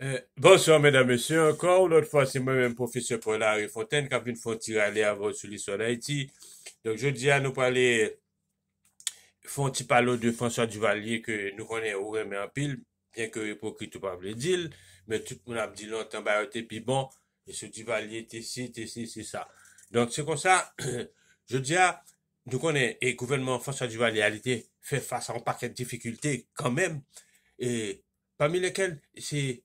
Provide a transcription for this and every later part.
Euh, bonsoir, mesdames, messieurs. Encore l'autre fois, c'est moi-même, professeur Paul Harry Fontaine, qui a une frontière aller avant sur l'histoire d'Haïti. Donc, je dis à nous parler, font parler de François Duvalier, que nous connaissons ou mais en pile, bien que hypocrite ou pas le dire, mais tout le monde a dit longtemps, bah, puis bon, et ce Duvalier, t'es ici, t'es c'est ça. Donc, c'est comme ça, je dis à, nous connaissons, et gouvernement François Duvalier, été fait face à un paquet de difficultés, quand même, et parmi lesquelles, c'est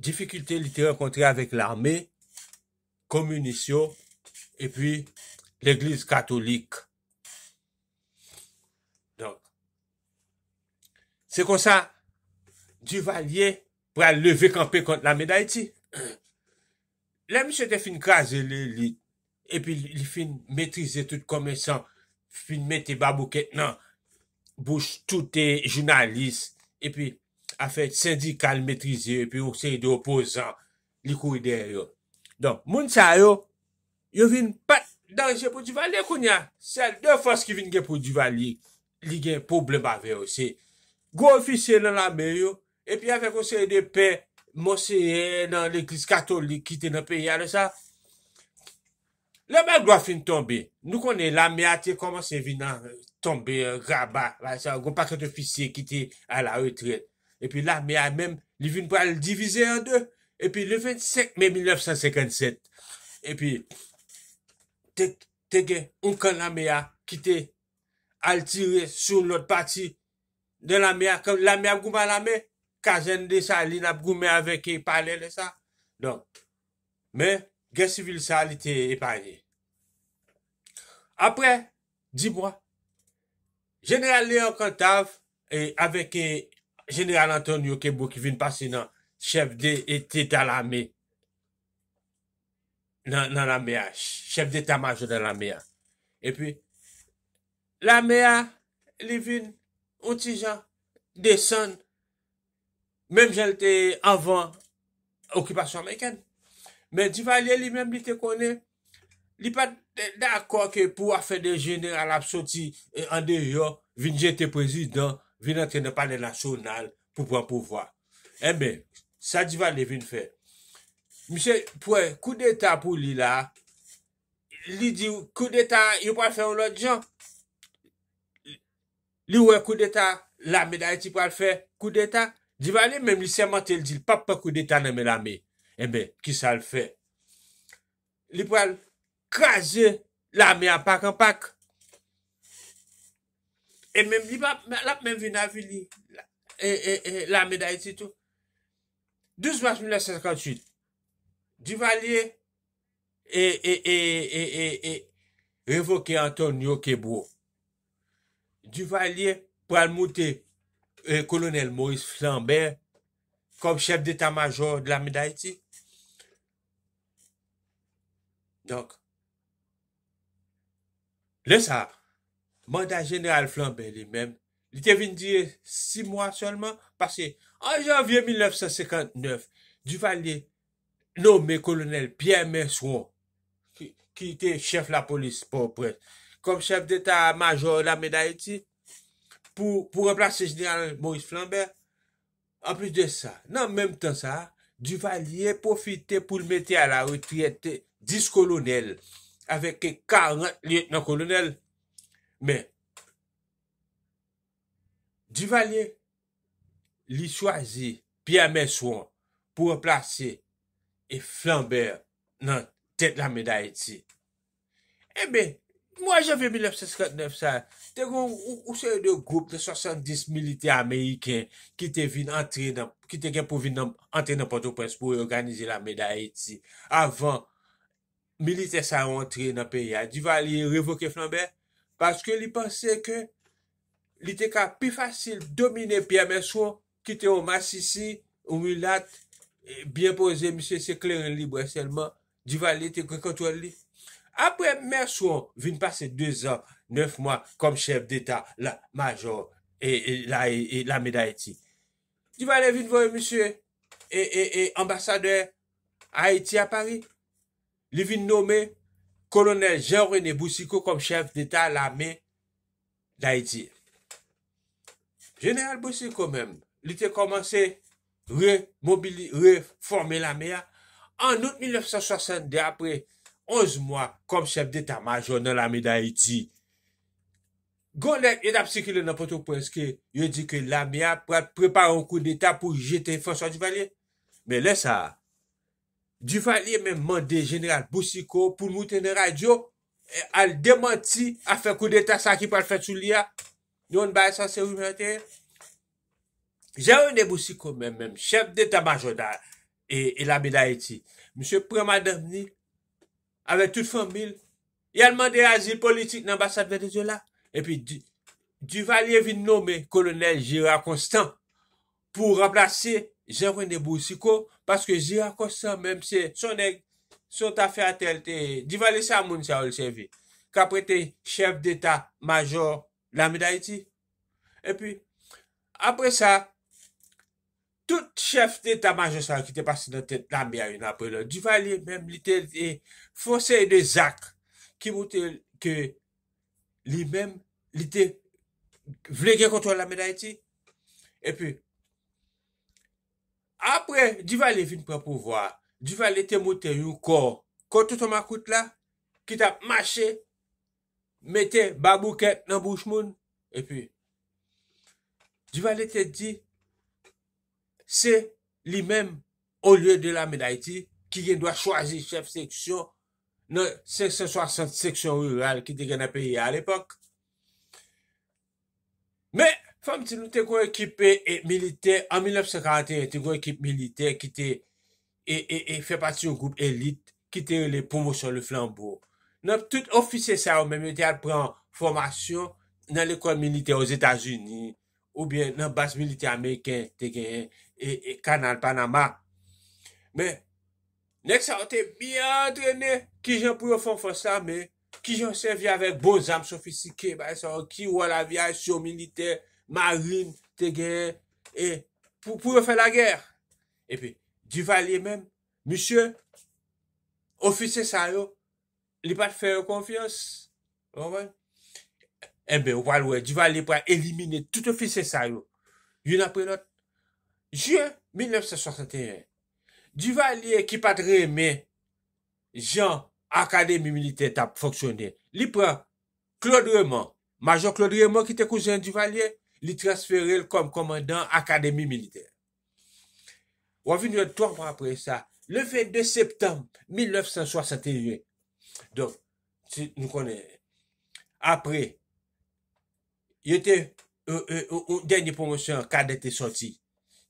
Difikilte litere kontre avèk l'armè, Komunisyo, E pi, L'Eglise Katolik. Donk. Se konsa, Du valye, Pwa leve kampè kont la meday ti. La misye te fin kaze li, E pi, Li fin metrize tout komensan, Fin mette babou ket nan, Bouch toutè, Jounalise, E pi, Afet, syndikal metrize, epi ou se ide opozant, li kou ide yo. Don, moun sa yo, yo vin pat darje pou di vali, kon ya, sel, de fos ki vin gen pou di vali, li gen pou blem ave yo. Se, gwo ofise nan la me yo, epi afet, ou se ide pe, moseye nan l'eklis katolik, kite nan pe, ya le sa. Lebe, gwa fin tombe. Nou konen, la me ate, koman se vin nan, tombe, graba, vay sa, gwo paket ofise, kite, ala retret. E pi la mè a mèm li vin pou al divize an dè. E pi le 25 mèm 1957. E pi te gen, on kon la mè a kite al tire sou l'ot pati de la mè a kom. La mè a gouman la mè, kazen de sa li na gouman avek e pale lè sa. Donk. Mè, gen sivil sa li te e pale. Apre, di mwa. Genè al li an kontav, avek e, General Antonio Kebou ki vin pasi nan chef de ete talame nan la mea, chef de ete majo nan la mea. E pi, la mea, li vin outi jan, desan, menm jelte avan okipasyon Ameriken. Men di valye li menm li te kone, li pa d'akor ke pou a fe de jene al apsoti, an de yo, vin jete prezident Vin ente ne pale nasyonal pou pwa pou eh vwa. Ebe, sa divan li vin fe. Mise, pou e, kou deta pou li la. Li di, kou deta, yon pal fe ou lot dijan. Li wè kou deta, la me da eti pal fe kou deta. Divan li, menm li seman te li di, pap pa kou deta nan me la me. Ebe, ki sa l fe. Li pal kaze la me an pak an pak. E mèm li bap mèm vinavili e, e, e, la Medaïti tou. 12 mars 1958, Duvalier e, e, e, e, e, e, e, e, e, e, revoke Antonio Quebo. Duvalier pou al mouté euh, Kolonel Maurice Flambert kom chèp d'état-major de la Medaïti. Donc, le sape, mandat jeneral Flambert li men, li te vin diri 6 mwa solman, pasi, an janvye 1959, Duvalier, nou me kolonel Pierre Mersouan, ki ite chef la polis, pou prez, kom chef d'eta major la Medaïti, pou replase jeneral Maurice Flambert, an plus de sa, nan menm tan sa, Duvalier profite pou l mette a la ou tri ete 10 kolonel, aveke 40 li ete nan kolonel, Men, Duvalier li swazi P.M.S.1 pou replase e Flambert nan tet la meda etsi. Ebe, mwen jave 1959 sa, te kon ou se yo de ou group de 70 milite Ameriken ki te gen pou vin nan P.M.S.1 pou reorganize la meda etsi. Avan, milite sa yon entre nan perya, Duvalier revoke Flambert Paske li panse ke li te ka pi fasil domine Pia Mersouan kite ou Masisi ou Milat. E bien pose, misye, se kleren li bwen selman. Di vali te kwen kontrol li. Apre Mersouan vin pase 2 an, 9 mwan kom chef d'Etat, la major e, e la e, Meda Eti. Di vali vin vwe, misye, e ambasadeur Aeti a Paris. Li vin nome... kolonel Jean-René Boussicou kom chèv d'État l'armée d'Haïti. General Boussicou mèm, l'été komanse reformer l'armée an out 1960 dè apre 11 mwa kom chèv d'État majon l'armée d'Haïti. Gounek et d'Apsikil lè nan poto pwenske, yè di kè l'armée prèpare an kou d'État pou jetè fonsoy du valiè. Mè lè sa a. Duvalier men mande genral Boussiko pou mouten de radio al demanti a fekou de tasakip al fetou liya. Yon ba esan seriou mwen teren. Jè ou ne Boussiko men men, chèp de taban jodal e labi da eti. Monsie Prima Damni, ave tout famil, yal mande azil politik nan ambasade de Dezola. E pi, Duvalier vin nome kolonel Gérard Constant pou remplase... jè vwen de bou siko, paske jè akos sa, mèm se tsonèk, sot a fè a tèl te, di valè sa moun sa ou lè sè vè, k apre te, chèf d'etat, majò, la mèdè iti, epi, apre sa, tout chèf d'etat majò sa, ki te passe nan tèt, la mèdè yon apre lè, di valè mèm lè tèl te, fonse yon de zak, ki moutèl, kè, li mèm, lè tè, vle gè kontwa la mèdè iti, epi, apre, di vali vin prè pou vwa, di vali te mouten yu ko, ko touton makout la, ki tap mache, mette babouke nan bouch moun, e pi, di vali te di, se li menm, ou lye de la menayti, ki gen doa chwazi chef seksyon, nan seksyon seksyon rural, ki te gen apye a l'epok. Me, Fom ti nou te kou ekipe et milite en 1951 te kou ekipe milite ki te e fe pati yon goup elit ki te yon le pomo sou le flambo. Nop tout ofise sa ou men men te al pran formasyon nan l'ekol milite ou Zeta Zuni ou bien nan bas milite Ameriken te gen e kanal Panama. Men, nek sa ou te miya drene ki jen pou yo fon fos la men ki jen se vi avek bon zanm sofisike ba yon sa ou ki wala vi a yon militey Ma Rin te gen e pou pou ou fe la ger. E pi, Duvalier men, Monsie, Ofisye sa yo, Li pat fè yo konfiyans. Wan, wan? E be, walwe, Duvalier pou a elimine tout ofisye sa yo. Yon apre not. Jien, 1961. Duvalier ki pat reme, Jian, Akademi Milite tap foksyonde. Li pou, Claude Raymond, Majen Claude Raymond ki te koujen Duvalier, li transfere l kom komandan akademi militer. Ou avi nou et 3 mwen apre sa, le ve de septembe 1961, don, si nou konen, apre, y ete euh, euh, ou euh, denye pwonsyon, kad ete soti,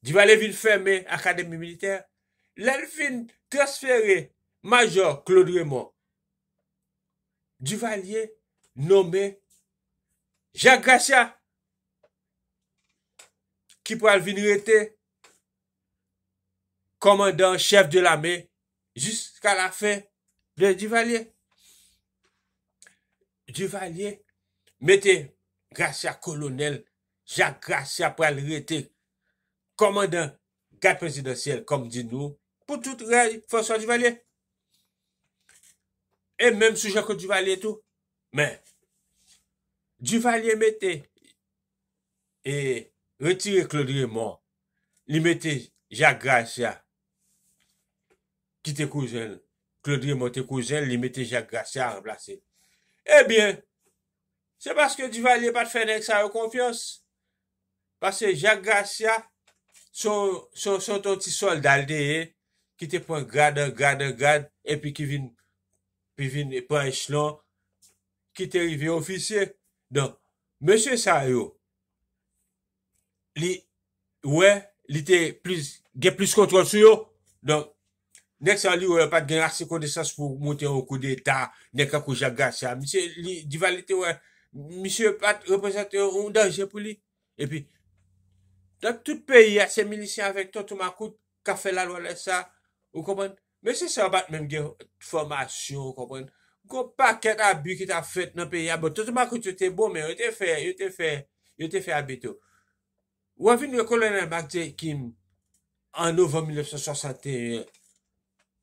di vali vil ferme akademi militer, la li vin transfere major Claude Raymond, di vali nomen Jacques Gracia, Ki pral vini rete. Komandan, chef de la mai. Jiska la fe. De Duvalier. Duvalier. Mete. Gratia kolonel. Jak gratia pral rete. Komandan. Gat presidensiel. Kom di nou. Po tout re. Fosso Duvalier. E menm soujako Duvalier tou. Men. Duvalier mete. E... Retire Claude Raymond, li mette Jacques Gracia ki te kouzen. Claude Raymond te kouzen, li mette Jacques Gracia eh a remplase. Ebyen, se baske di valye pat fèdèk sa yo konfiyans. Basè Jacques Gracia son ton ti sol daldeye ki te pon gade, gade, gade, epi ki vin, epi vin, epi vin chlan, ki te rivye ofisye. Don, M. Saryo. Li, wè, li te plis, gen plis kontrol sou yo. Don, nek sa li wè pat gen ase kondesans pou mouten wakou de ta, nek akou jaga sa. Mise, li, di vali te wè, mise wè pat reposante woun danje pou li. E pi, dan tout peyi ya se milisyen avèk Toto Makout ka fè la lwa le sa, ou komon. Mese sa wabat men gen formasyon, ou komon. Ou komon, pa ket abu ki ta fèt nan peyi ya, bon, Toto Makout yo te bon, men yo te fè, yo te fè, yo te fè abito. Ou avin yon kolonel Magdekin an novem 1961,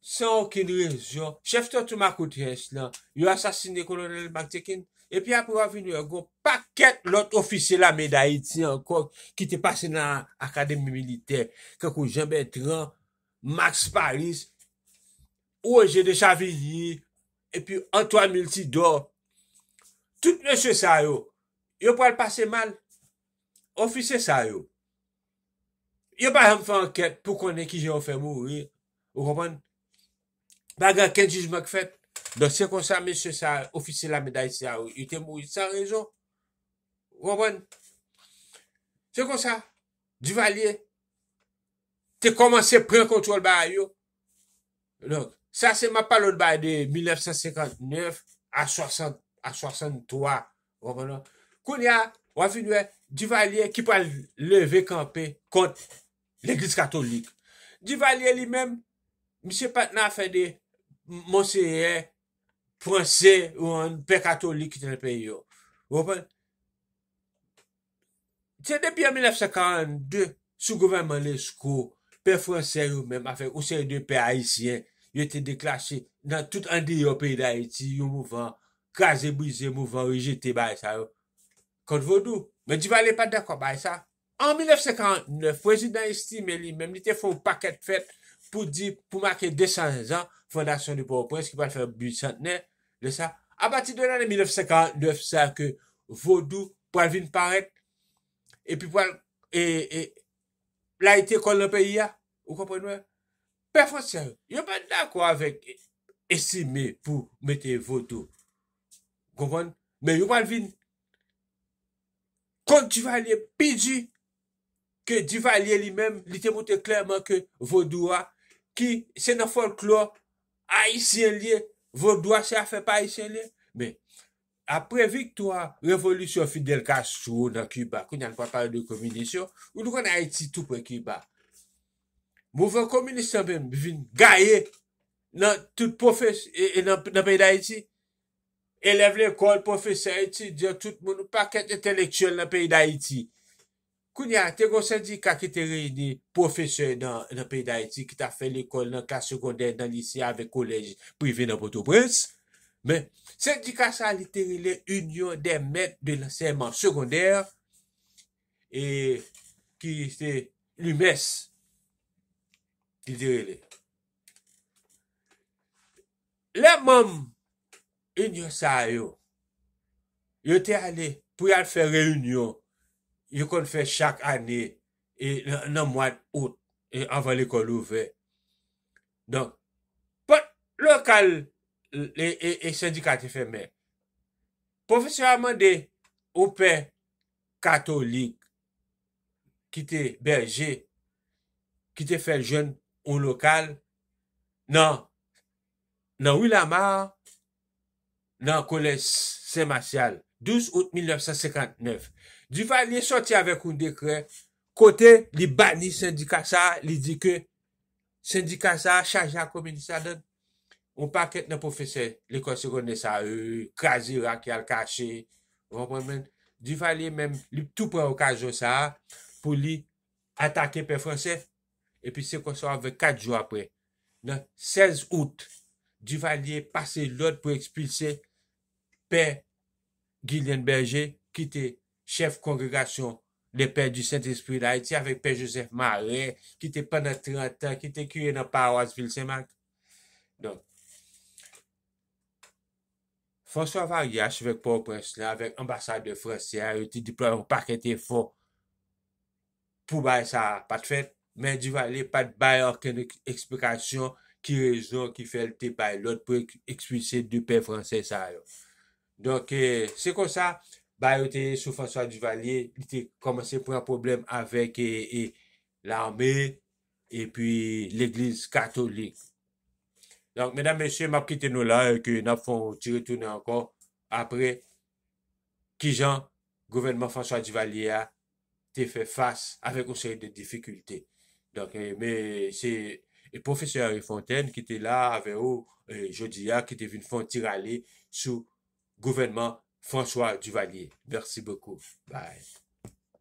san okil rejyon, cheftan Touma Koutres lan, yon asasine kolonel Magdekin, epi api ou avin yon, paket lot ofisye la Medayiti ankon, ki te pase nan akadem mi milite, kakou jembe etran, Max Paris, Ouje de Chavili, epi Antoine Miltidor, tout ne se sa yo, yo pou al pase mal, Ofise sa yo. Yo ba ram fe anket pou konen ki je ofen mou. Ou koman. Ba gen kenji jme kifet. Don se kon sa me se sa ofise la meday se a yo. Yote mou. Sa rezo. Ou koman. Se kon sa. Di valye. Te koman se pren kontrol ba yo. Non. Sa se ma palon ba de 1959 a 60, a 63. Ou koman. Koun ya. Ou afi dwek. Di valye ki pa leve kampe kont l'Eglise Katolik. Di valye li men, misye patna fè de monserè, pronsè, ou an pe Katolik ki ten pe yo. Wopan, tè depi an 1942, sou govenman lesko, pe fransè yo men, a fè ou sè yo de pe Haitien, yo te de klashe nan tout an de yo pey da Haiti, yo mouvan, kaze bwize mouvan, rejete ba et sa yo. Kont vodou, Men di wale pat da kwa bay sa. An 1959, wèzi nan estime li, men mite foun paket fèt pou di, pou make 200 an fondasyon nou pou wap wèzi ki wale fè 8 centenè. Le sa. A bati do nan 1959 sa ke vodou pou alvin parek. E pi wale, e, e, la ite kon lopè iya. Ou kompon wè? Per fòn se, yon pat da kwa avèk estime pou mette vodou. Konpon? Men yon pat alvin parek. Kon djivalye pidji ke djivalye li menm li temoute klerman ke vodouwa ki se nan folk lor a isen liye, vodouwa se a fe pa isen liye. Me, apre vikto a revolusyon Fidel Castro nan Kuba, kou nyan kwa tal de komunisyon, ou nou kon a iti tou pe Kuba, mou ven komunisyon menm vin gaye nan tout profes e, e nan peyda iti. Elev l'ekol, profeseur eti, diyo tout moun ou pa ket enteleksyon nan peyi da eti. Kounya, te kon sendika ki te reyni profeseur nan peyi da eti, ki ta fe l'ekol nan ka sekondèr nan lisi avè kolèj pou i ven nan poutou prens. Men, sendika sa li teri le Union des Mètres de l'enseignement sekondèr, e ki se l'UMES, ki dire le. Le mèm, Yon yon sa yo. Yon te ale pou yon fè reyonyon. Yon kon fè chak anè. E nan mwad out. E avan l'ekol ouve. Don. Pon lokal. E, e syndikatifè e mè. Profesyonel mwande. Ou pè. Katolik. Ki te berje. Ki te fè joun. Ou lokal. Nan. Nan wilama. nan kole semasyal. 12 out 1959. Duvalier sorti avek un dekret, kote li bani syndikasa, li dike, syndikasa a chajan komi li sa don, ou paket nan profese, li konse kone sa, e, krasi rak ya l kache, duvalier men, li tout pre okajon sa, pou li atake pe franse, epi se konso avek 4 jou apre. Nan 16 out 1959, Duvalier passe l'ode pou eksplise Père Guylaine Berger ki te chef kongregasyon de Père du Saint-Esprit d'Haïti avèk Père Joseph Marais ki te pè nan 30 an, ki te kuyè nan Parois-Ville-Saint-Marc. François Varillache vèk pou ou prens la avèk ambassade de François eti diplo avèk ou pa kète fò pou bè sa pat fèt, men Duvalier pat bè eksplikasyon ki rezon ki fel te pay lot pou eksplise de pe franse sa yo. Donk, eh, se kon sa, bay ou te sou François Duvalier, te komanse pou an problem avek e eh, eh, l'armé, e pi l'eglise katolik. Donk, mena mèche, m ap kite nou la, ke nap fon ti retounen ankon, apre, ki jan, gouvernement François Duvalier, te fè fase avek ou se de difikulté. Donk, me, se... Et professeur Harry Fontaine qui était là avec eux, qui jodia venu était faire tirer sous sous gouvernement François Duvalier. Merci beaucoup. Bye.